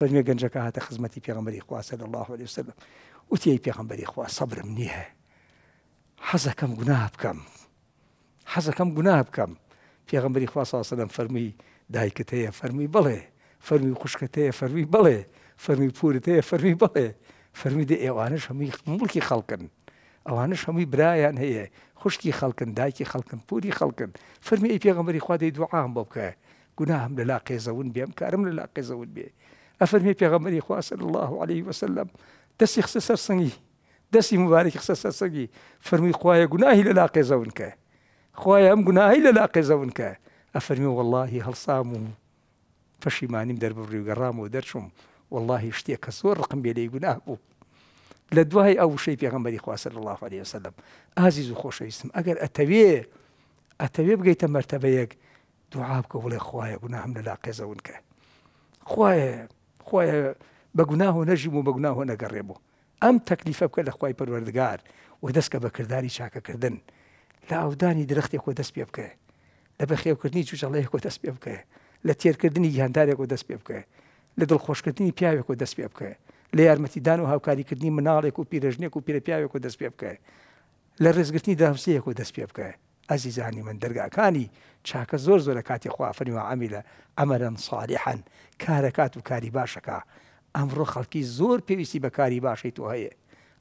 بەنوێ گەنجەکە هاتە خزمەتی پێغمبەری خواسە لە الله عليه وسلم وتی پێغمبەری خوا سەبرم نییە حەزەکەم گونا بکەم حەزەکەم گونا بکەم پێغمبەری خواسەدەم فەرمی دایکت هەیە فەرمی بڵێ فەرمی خوشکت هەیە فەرمی بڵێ فەرمی پورت هەیە فەرمی بڵێ فەرمی دە ئێوانش هەمووی مڵکی خەڵکن ئەوانش هەمووی برایان هەیە خوشکی خەڵکن دایکی خەڵکن پوری خەڵکن فەرمی ئەی پێغمبەری خوا دەی دوعام بۆ بکە گوناهم لەلا قێزەون بێم کارم لەلا قێزەون بێ afirmé peygamberi ko sallallahu alayhi wa sallam dasi xsasar sangi dasi mubarak xsasar sangi firmi khoya gunahi la laqe zawnka khoya am gunahi la laqe zawnka afirmé wallahi hal samu فشيمانيم دربڕی و گەڕام و دەرچوم واللهی شتێک کە زۆر ڕقم بێ لەی گوناه بوو لە دوای ئەو شەی پێغمبەری خواسە الله عليه وسلم ئازیز خوش اسم ئەگەر ئەتەوێ ئەتەوێ بگەیتە مەرتەبەیەک دوعا بکە وڵێ خوایە گوناهم لە لاقێزەون کە خۆی بەگوناهۆ نەژیم و بەگوناهۆ نەگەڕێبوو ئەم تەکلیفە بکە لە خخوای پەروەردگار و دەستکە بەکردداری چاکەکردن لە ئاودانی درختی خۆ دەست پێ بکە لە بەخێوکردنی جوژەڵەیە خۆ دەست پێ بکە لە تێرکردنی گیاندارێک و دەست پێ بکە لە دڵخۆشکردنی پیاوێک و دەست پێ بکە لە یارمەتیدان و هاوکاریکردنی مناڵێک و پیرەژنێک و پیرە پیاوێک و دەست پێ بکە لە ڕێزگرتنی داوسەیەک و دەست پێ بکە ئەزیزانی من دەرگاکانی چاکە زۆر زۆر لە کاتی خوافنیوە ئەمیلە ئەمەرەن ساڵیحەن کارەکات و کاری باشەکە ئەمڕۆ خەڵکی زۆر پێویستی بە کاری باشەی تۆ هەیە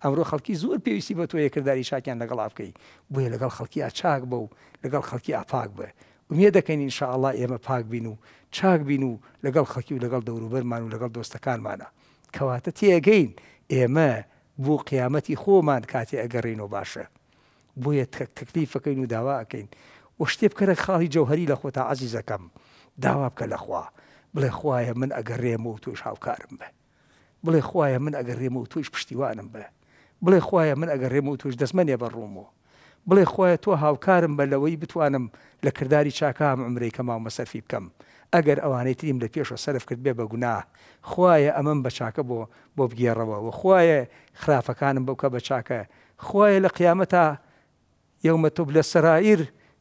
ئەمڕۆ خەڵکی زۆر پێویستی بە تۆ یەکردداری شاکیان لەگەڵ بکەی بۆیە لەگەڵ خەڵکی ئاچاک بە و لەگەڵ خەڵکی ئاپاک بە ومێ دەکەین ئینشاءله ئێمە پاک بین و چاک بین و لەگەڵ خەکی و لەگەڵ دەوروبەرمان و لەگەڵ دۆستەکانمانە کەواتە تێگەین ئێمە بۆ قیامەتی خۆمان کاتێ ئەگەڕینەوە باشە بۆیە تکلیفەکەین و داوا ئەەکەین و شتێ بکەرە خاڵی جەوهری لە خۆتا عزی زەکەم داوا بکە لەخوا بڵێ خوایە من ئەگەڕێمە و توش هاوکارم بە بڵێ خوایە من ئەگەڕێمە و توش پشتیوانم بە بڵێ خوایە من ئەگەڕێمە و توش دەستمەنێ بە ڕوومەوە بڵێ خوایە تۆ هاوکارم بە لەوەی بتوانم لە کردداری چاکام ئەمرەی کە ماوە سەرفی بکەم ئەگەر ئەوانەی تریم لە پێشەوە سەرف کرد بێ بە گونا خوایە ئەمەم بە چاکە بۆ بۆ بگێڕەوە و خوایە خراپەکانم بەوکە بە چاکە خوایە لە قیامەتە یومە تۆ لە سەرائیر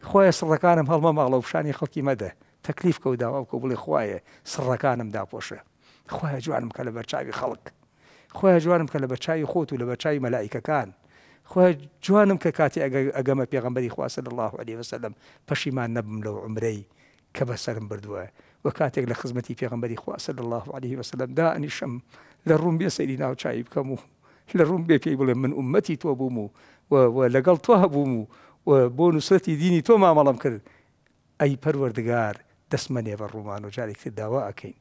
خۆیە سڕەکانم هەڵمە ماڵە و پیشانی خەڵکی مەدە تەکلیف کە و داواکە بڵێ خویە سڕەکانم داپۆشە خۆیان جوانم کە لە بەرچاوی خەڵک خۆیان جوانم کە لە بەچوی خۆت و لە بەچوی مەلایکەکان خۆ جوانم کە کاتی ئەگەمە پێغمبەری خواسە الله عليه وسلم پەشیمان نەبم لەو عمرەی کە بەسرم بردووە وە کاتێک لە خزمەتی پێغمبەری خواسە الله عليه وسلم دا ئەنیشم لە ڕوون بێ سەری ناوچایی بکەم و لە ڕوون بێ پێی بڵێ من عمەتی تۆ بووم و لەگەڵ تۆ هەبووم و بۆ نووسەتی دینی تۆ مامەڵم کرد ئەی پەروەردگار دەسمە نێوە ڕوومان و جارێکی داوا ئەکەین.